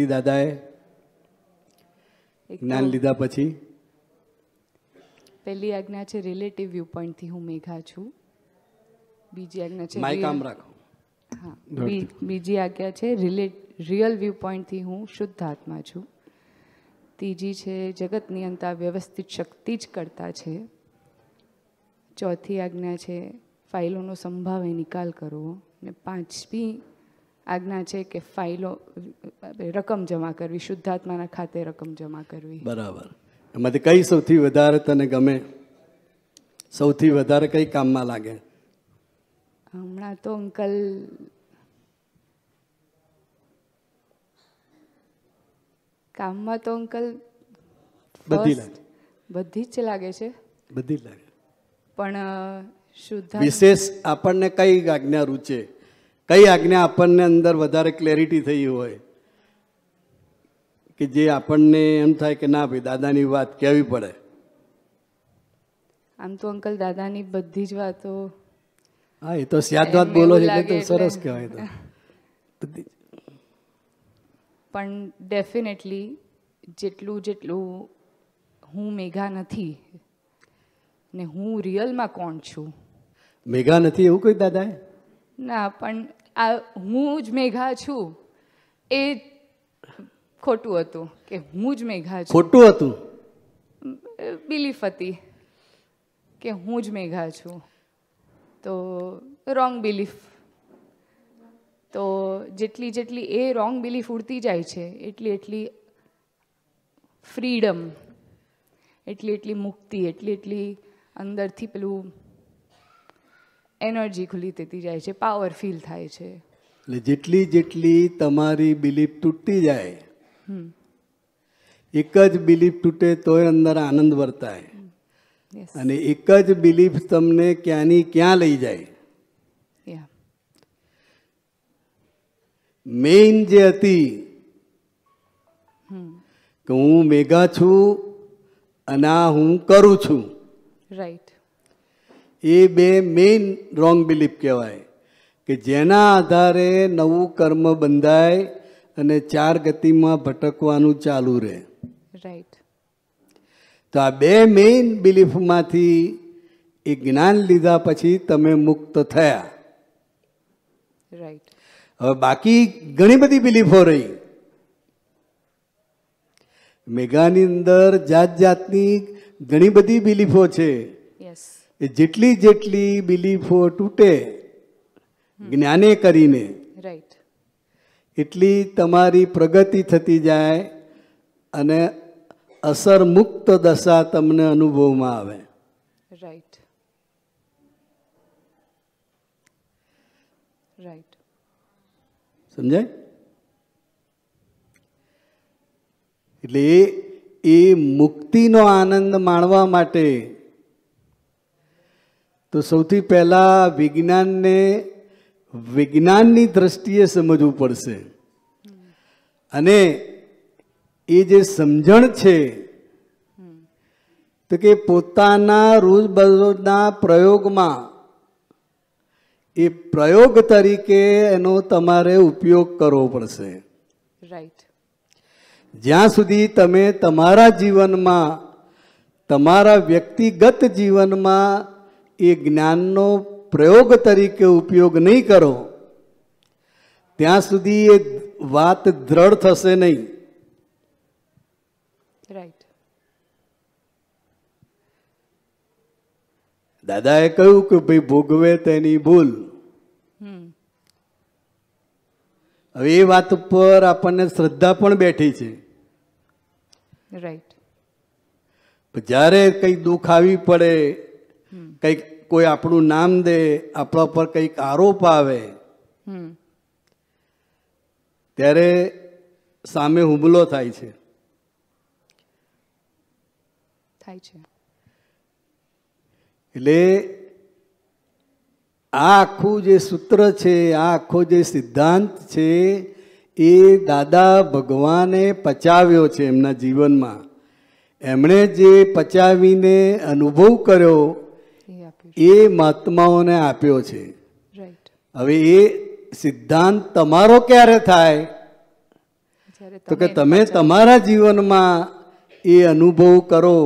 કેટલી દાદાએ જ્ઞાન લીધા પછી પહેલી આજ્ઞા છે રિલેટિવ વ્યૂ પોઈન્ટથી હું મેઘા છું બીજી આજ્ઞા છે માઇક આમ રાખો હા બીજી આજ્ઞા છે રિલેટ રિયલ વ્યૂ પોઈન્ટથી હું શુદ્ધ આત્મા છું ત્રીજી છે જગત નિયંતા વ્યવસ્થિત શક્તિ જ કરતા છે ચોથી આજ્ઞા છે ફાઇલોનો સંભાવે નિકાલ કરવો ને પાંચમી આજ્ઞા છે કે ફાઇલો રકમ જમા કરવી શુદ્ધાત્માના ખાતે રકમ જમા કરવી બરાબર એમાંથી કઈ સૌથી વધારે તને ગમે સૌથી વધારે કઈ કામમાં લાગે હમણાં તો અંકલ કામમાં તો અંકલ બધી બધી જ લાગે છે બધી લાગે પણ શુદ્ધ વિશેષ આપણને કઈ આજ્ઞા રૂચે કઈ આજ્ઞા આપણને અંદર વધારે ક્લેરિટી થઈ હોય કે જે આપણને એમ થાય કે ના ભાઈ દાદાની વાત કહેવી પડે આમ તો અંકલ દાદાની બધી જ વાતો હા એ તો સ્યાદ વાત બોલો છે તો સરસ કહેવાય તો પણ ડેફિનેટલી જેટલું જેટલું હું મેઘા નથી ને હું રિયલમાં કોણ છું મેઘા નથી એવું કોઈ દાદાએ ના પણ આ હું જ મેઘા છું એ ખોટું હતું કે હું જ મેઘા છું ખોટું હતું બિલીફ હતી કે હું જ મેઘા છું તો રોંગ બિલીફ તો જેટલી જેટલી એ રોંગ બિલીફ ઉડતી જાય છે એટલી એટલી ફ્રીડમ એટલી એટલી મુક્તિ એટલી એટલી અંદરથી પેલું એનર્જી ખુલ્લી થતી જાય છે પાવર ફીલ થાય છે એટલે જેટલી જેટલી તમારી બિલીફ તૂટતી જાય એક જ બિલીફ તૂટે તોય અંદર આનંદ વર્તાય અને એક જ બિલીફ તમને ક્યાંની ક્યાં લઈ જાય મેઇન જે હતી કે હું મેઘા છું અને આ હું કરું છું રાઈટ એ બે મેઇન રોંગ બિલીફ કહેવાય કે જેના આધારે નવું કર્મ બંધાય અને ચાર ગતિમાં ભટકવાનું ચાલુ રહે રાઈટ તો આ બે મેઇન બિલીફમાંથી એ જ્ઞાન લીધા પછી તમે મુક્ત થયા રાઈટ હવે બાકી ઘણી બધી બિલીફો રહી મેઘાની અંદર જાત જાતની ઘણી બધી બિલીફો છે એ જેટલી જેટલી બિલીફો તૂટે જ્ઞાને કરીને રાઈટ એટલી તમારી પ્રગતિ થતી જાય અને અસર મુક્ત દશા તમને અનુભવમાં આવે રાઈટ રાઈટ સમજાય એટલે એ મુક્તિનો આનંદ માણવા માટે તો સૌથી પહેલાં વિજ્ઞાનને વિજ્ઞાનની દ્રષ્ટિએ સમજવું પડશે અને એ જે સમજણ છે તો કે પોતાના રોજબરોજના પ્રયોગમાં એ પ્રયોગ તરીકે એનો તમારે ઉપયોગ કરવો પડશે રાઈટ જ્યાં સુધી તમે તમારા જીવનમાં તમારા વ્યક્તિગત જીવનમાં એ જ્ઞાનનો પ્રયોગ તરીકે ઉપયોગ નહીં કરો ત્યાં સુધી એ વાત દ્રઢ થશે નહીં રાઈટ દાદાએ કહ્યું કે ભાઈ ભોગવે તેની ભૂલ હવે એ વાત ઉપર આપણને શ્રદ્ધા પણ બેઠી છે રાઈટ જ્યારે કંઈક દુઃખ આવી પડે કંઈક કોઈ આપણું નામ દે આપણા પર કંઈક આરોપ આવે ત્યારે સામે હુમલો થાય છે થાય છે એટલે આ આખું જે સૂત્ર છે આ આખો જે સિદ્ધાંત છે એ દાદા ભગવાને પચાવ્યો છે એમના જીવનમાં એમણે જે પચાવીને અનુભવ કર્યો એ મહાત્માઓને આપ્યો છે હવે એ સિદ્ધાંત તમારો ક્યારે થાય તો કે તમે તમારા જીવનમાં એ અનુભવ કરો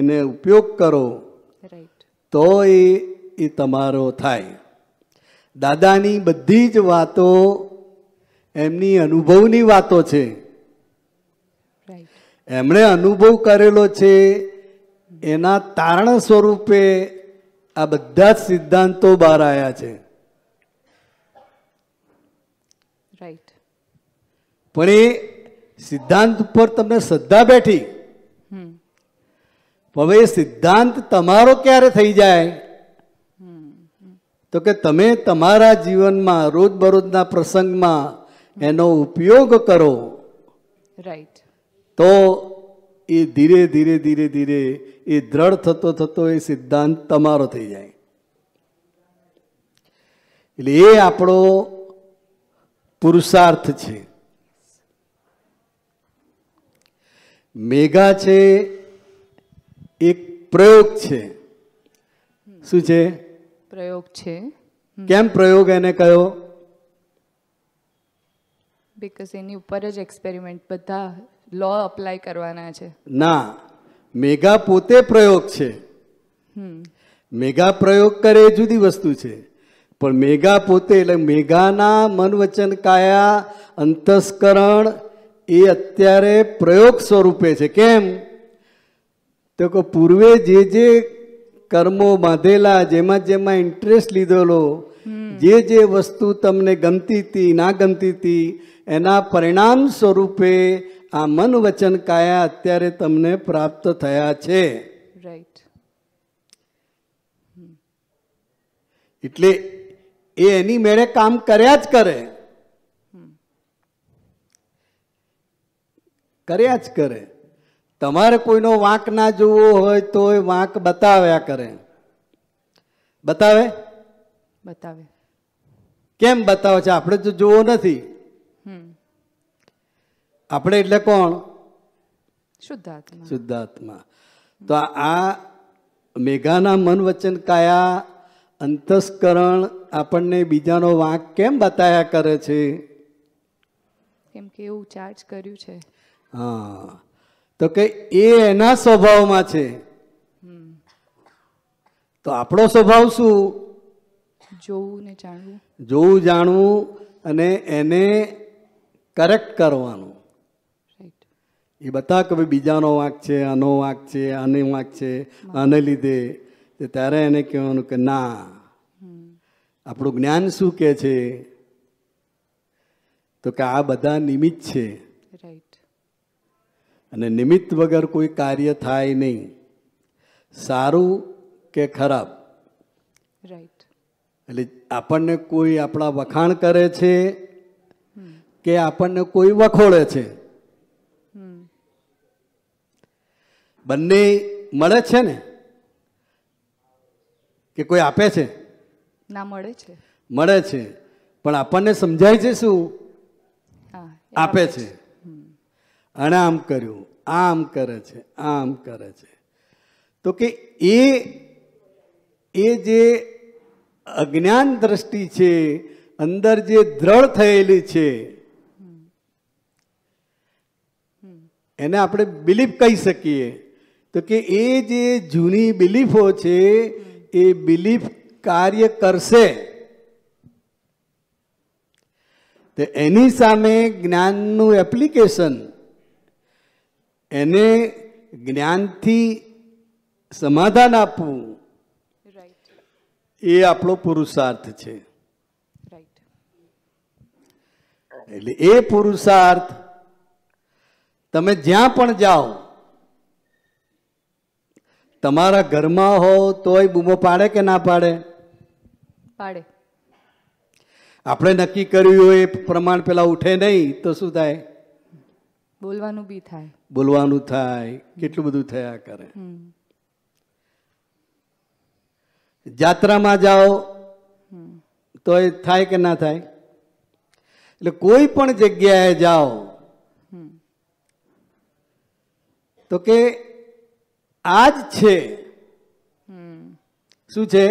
એને ઉપયોગ કરો તો એ એ તમારો થાય દાદાની બધી જ વાતો એમની અનુભવની વાતો છે એમણે અનુભવ કરેલો છે એના તારણ સ્વરૂપે આ બધા જ સિદ્ધાંતો બહાર આવ્યા છે રાઈટ પણ એ સિદ્ધાંત ઉપર તમને શ્રદ્ધા બેઠી હવે એ સિદ્ધાંત તમારો ક્યારે થઈ જાય તો કે તમે તમારા જીવનમાં રોજબરોજના પ્રસંગમાં એનો ઉપયોગ કરો રાઈટ તો એ ધીરે ધીરે ધીરે ધીરે એ દ્રઢ થતો થતો એ સિદ્ધાંત તમારો થઈ જાય એટલે એ આપણો પુરુષાર્થ છે મેઘા છે એક પ્રયોગ છે શું છે પ્રયોગ છે કેમ પ્રયોગ એને કયો બીકોઝ એની ઉપર જ એક્સપેરિમેન્ટ બધા લો અપ્લાય કરવાના છે ના મેગા પોતે પ્રયોગ છે મેગા પ્રયોગ કરે એ જુદી વસ્તુ છે પણ મેગા પોતે એટલે મેઘાના મન વચન કાયા અંતસ્કરણ એ અત્યારે પ્રયોગ સ્વરૂપે છે કેમ તો કે પૂર્વે જે જે કર્મો બાંધેલા જેમાં જેમાં ઇન્ટરેસ્ટ લીધેલો જે જે વસ્તુ તમને ગમતી હતી ના ગમતી હતી એના પરિણામ સ્વરૂપે આ મન વચન કાયા અત્યારે તમને પ્રાપ્ત થયા છે રાઈટ એટલે એ એની મેળે કામ કર્યા જ કરે કર્યા જ કરે તમારે કોઈનો વાંક ના જોવો હોય તો એ વાંક બતાવ્યા કરે બતાવે બતાવે કેમ બતાવે છે આપણે તો જોવો નથી આપણે એટલે કોણ શુદ્ધાત્મા શુદ્ધાત્મા તો આ મેઘાના મન વચન કાયા અંતસ્કરણ આપણને બીજાનો વાંક કેમ બતાયા કરે છે કેમ કે એવું ચાર્જ કર્યું છે હા તો કે એ એના સ્વભાવમાં છે તો આપણો સ્વભાવ શું જોવું ને જાણવું જોવું જાણવું અને એને કરેક્ટ કરવાનું એ બધા કે ભાઈ બીજાનો વાંક છે આનો વાંક છે આને વાંક છે આને લીધે ત્યારે એને કહેવાનું કે ના આપણું જ્ઞાન શું કે છે તો કે આ બધા નિમિત્ત છે રાઈટ અને નિમિત્ત વગર કોઈ કાર્ય થાય નહીં સારું કે ખરાબ રાઈટ એટલે આપણને કોઈ આપણા વખાણ કરે છે કે આપણને કોઈ વખોડે છે બંને મળે છે ને કે કોઈ આપે છે ના મળે છે મળે છે પણ આપણને સમજાય છે શું આપે છે અને આમ કર્યું આમ કરે છે આમ કરે છે તો કે એ એ જે અજ્ઞાન દ્રષ્ટિ છે અંદર જે દ્રઢ થયેલી છે એને આપણે બિલીફ કહી શકીએ તો કે એ જે જૂની બિલીફો છે એ બિલીફ કાર્ય કરશે તો એની સામે જ્ઞાનનું એપ્લિકેશન એને જ્ઞાનથી સમાધાન આપવું એ આપણો પુરુષાર્થ છે એટલે એ પુરુષાર્થ તમે જ્યાં પણ જાઓ તમારા ગરમા હો તોય બુમો પડે કે ના પડે પડે આપણે નક્કી કર્યું એ પ્રમાણ પેલા ઊઠે નહીં તો શું થાય બોલવાનું બી થાય બોલવાનું થાય કેટલું બધું થા કરે જત્રામાં જાઓ તોય થાય કે ના થાય એટલે કોઈ પણ જગ્યાએ जाओ તો કે આ જ છે શું છે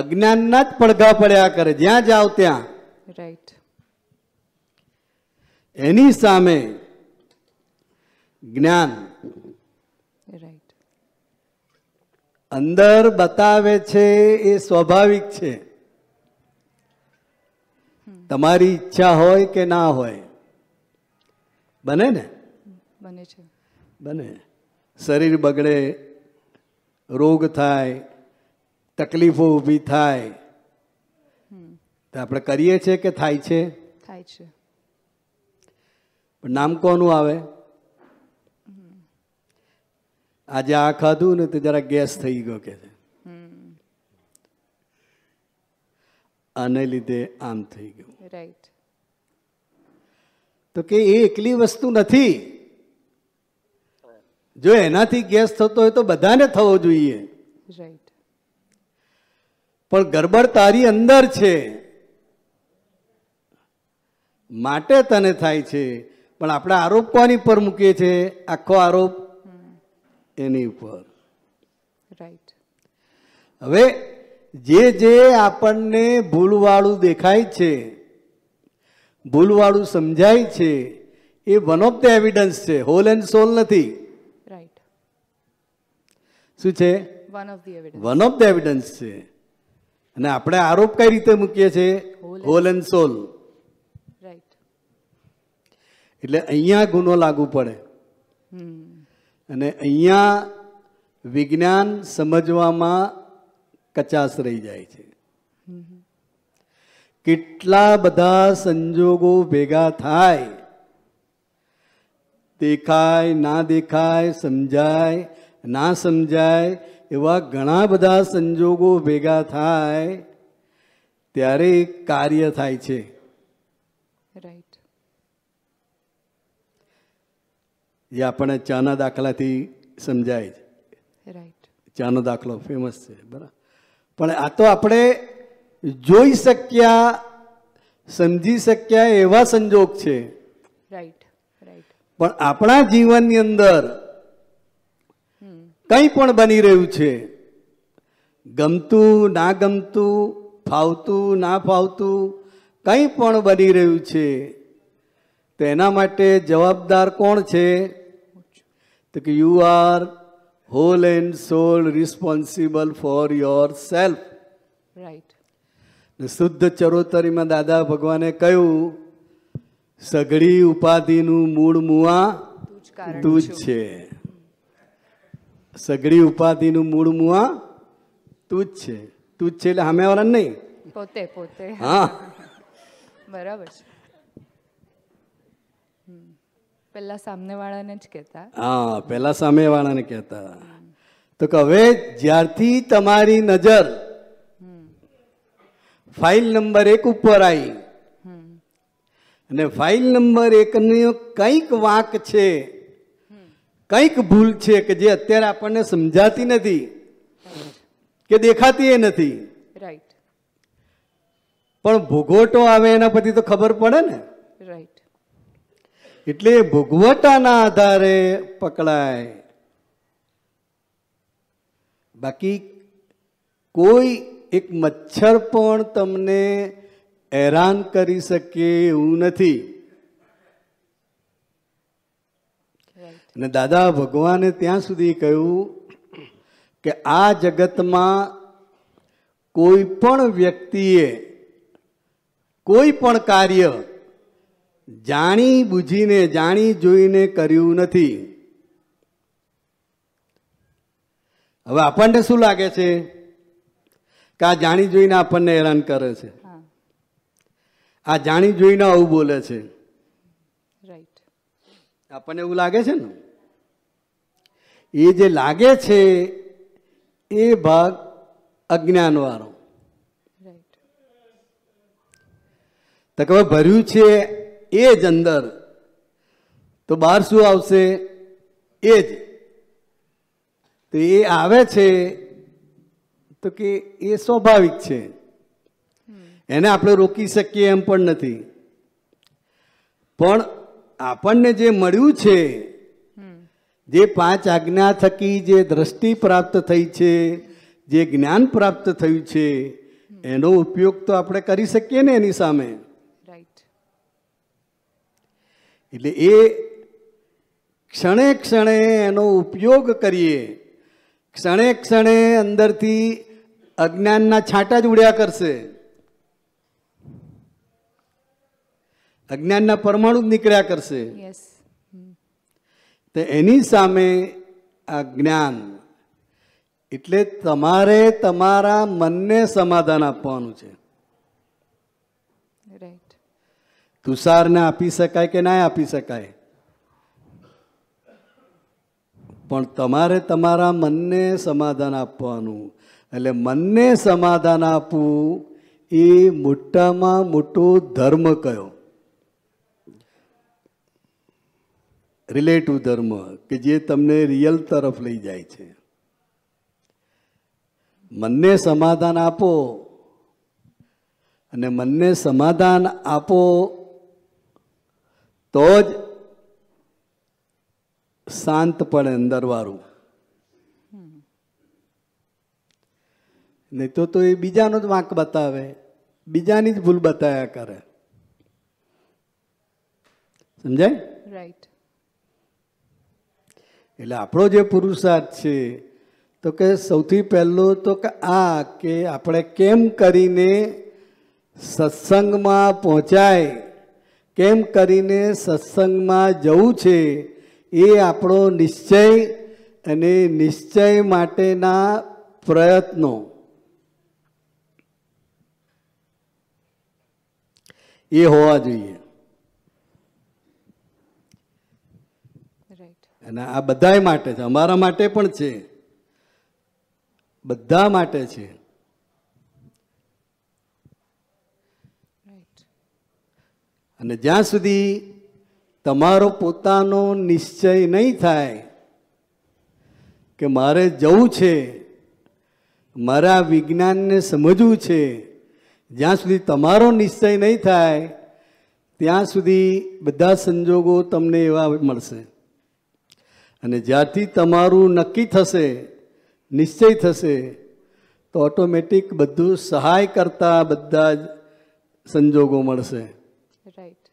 અજ્ઞાનના જ પડઘા પડ્યા કરે જ્યાં જાવ ત્યાં રાઈટ એની સામે જ્ઞાન રાઈટ અંદર બતાવે છે એ સ્વાભાવિક છે તમારી ઈચ્છા હોય કે ના હોય બને ને બને છે બને શરીર બગડે રોગ થાય તકલીફો ઊભી થાય તો આપણે કરીએ છીએ કે થાય છે થાય છે પણ નામ કોનું આવે આજે આ ખાધું ને તો જરા ગેસ થઈ ગયો કે છે આને લીધે આમ થઈ ગયું રાઈટ તો કે એ એકલી વસ્તુ નથી જો એનાથી ગેસ થતો હોય તો બધાને થવો જોઈએ રાઈટ પણ ગરબડ તારી અંદર છે માટે તને થાય છે પણ આપણે આરોપ કોની પર મૂકીએ છીએ આખો આરોપ એની ઉપર રાઈટ હવે જે જે આપણને ભૂલવાળું દેખાય છે ભૂલવાળું સમજાય છે એ વન ઓફ ધ એવિડન્સ છે હોલ એન્ડ સોલ નથી શું છે વન ઓફ ધ એવિડન્સ છે અને આપણે આરોપ કઈ રીતે મૂકીએ છીએ હોલ એન્ડ સોલ એટલે અહીંયા ગુનો લાગુ પડે અને અહીંયા વિજ્ઞાન સમજવામાં કચાશ રહી જાય છે કેટલા બધા સંજોગો ભેગા થાય દેખાય ના દેખાય સમજાય ના સમજાય એવા ઘણા બધા સંજોગો ભેગા થાય ત્યારે કાર્ય થાય છે રાઈટ એ આપણે ચાના દાખલાથી સમજાય છે રાઈટ ચાનો દાખલો ફેમસ છે બરાબર પણ આ તો આપણે જોઈ શક્યા સમજી શક્યા એવા સંજોગ છે રાઈટ રાઈટ પણ આપણા જીવનની અંદર કંઈ પણ બની રહ્યું છે ગમતું ના ગમતું ફાવતું ના ફાવતું કંઈ પણ બની રહ્યું છે તેના માટે જવાબદાર કોણ છે તો કે you are whole and sole responsible for yourself right શુદ્ધ ચરોતરીમાં દાદા ભગવાને કહ્યું સઘળી ઉપાધિનું મૂળ મુઆ તું જ છે સઘળી ઉપાધિનું મૂળ મુઆ તું જ છે તું જ છે એટલે સામેવાળા નહીં પોતે પોતે હા બરાબર છે પેલા સામેવાળાને જ કહેતા હા પેલા સામેવાળાને કહેતા તો કે હવે જ્યારથી તમારી નજર ફાઇલ નંબર એક ઉપર આવી અને ફાઇલ નંબર એકનો કંઈક વાંક છે કંઈક ભૂલ છે કે જે અત્યારે આપણને સમજાતી નથી કે દેખાતી એ નથી રાઈટ પણ ભોગવટો આવે એના પછી તો ખબર પડે ને રાઈટ એટલે ભોગવટાના આધારે પકડાય બાકી કોઈ એક મચ્છર પણ તમને હેરાન કરી શકે એવું નથી અને દાદા ભગવાને ત્યાં સુધી કહ્યું કે આ જગતમાં કોઈ પણ વ્યક્તિએ કોઈ પણ કાર્ય જાણી બુજીને જાણી જોઈને કર્યું નથી હવે આપણને શું લાગે છે કે આ જાણી જોઈને આપણને હેરાન કરે છે આ જાણી જોઈને આવું બોલે છે રાઈટ આપણને એવું લાગે છે ને એ જે લાગે છે એ ભાગ અજ્ઞાનવાળો તો ભર્યું છે એ જ અંદર તો બહાર શું આવશે એ જ તો એ આવે છે તો કે એ સ્વાભાવિક છે એને આપણે રોકી શકીએ એમ પણ નથી પણ આપણને જે મળ્યું છે જે પાંચ આજ્ઞા થકી જે દ્રષ્ટિ પ્રાપ્ત થઈ છે જે જ્ઞાન પ્રાપ્ત થયું છે એનો ઉપયોગ તો આપણે કરી શકીએ ને એની સામે એટલે એ ક્ષણે ક્ષણે એનો ઉપયોગ કરીએ ક્ષણે ક્ષણે અંદરથી અજ્ઞાનના છાંટા જ ઉડ્યા કરશે અજ્ઞાનના પરમાણુ જ નીકળ્યા કરશે યસ તો એની સામે આ જ્ઞાન એટલે તમારે તમારા મનને સમાધાન આપવાનું છે તુષારને આપી શકાય કે ના આપી શકાય પણ તમારે તમારા મનને સમાધાન આપવાનું એટલે મનને સમાધાન આપવું એ મોટામાં મોટો ધર્મ કયો રિલેટિવ ધર્મ કે જે તમને રિયલ તરફ લઈ જાય છે મનને સમાધાન આપો અને મનને સમાધાન આપો તો જ શાંત પડે અંદરવાળું નહીં તો તો એ બીજાનો જ વાંક બતાવે બીજાની જ ભૂલ બતાવ્યા કરે સમજાય રાઈટ એટલે આપણો જે પુરુષાર્થ છે તો કે સૌથી પહેલું તો કે આ કે આપણે કેમ કરીને સત્સંગમાં પહોંચાય કેમ કરીને સત્સંગમાં જવું છે એ આપણો નિશ્ચય અને નિશ્ચય માટેના પ્રયત્નો એ હોવા જોઈએ અને આ બધા માટે છે અમારા માટે પણ છે બધા માટે છે અને જ્યાં સુધી તમારો પોતાનો નિશ્ચય નહીં થાય કે મારે જવું છે મારે આ વિજ્ઞાનને સમજવું છે જ્યાં સુધી તમારો નિશ્ચય નહીં થાય ત્યાં સુધી બધા સંજોગો તમને એવા મળશે અને જ્યાંથી તમારું નક્કી થશે નિશ્ચય થશે તો ઓટોમેટિક બધું સહાય કરતા બધા જ સંજોગો મળશે રાઈટ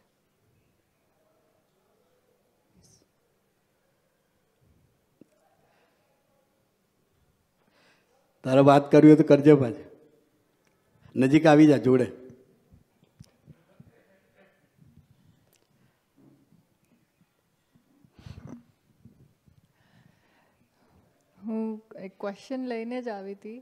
તારે વાત કરવી હોય તો કરજે પાછે નજીક આવી જા જોડે એક ક્વેશ્ચન લઈને જ આવી હતી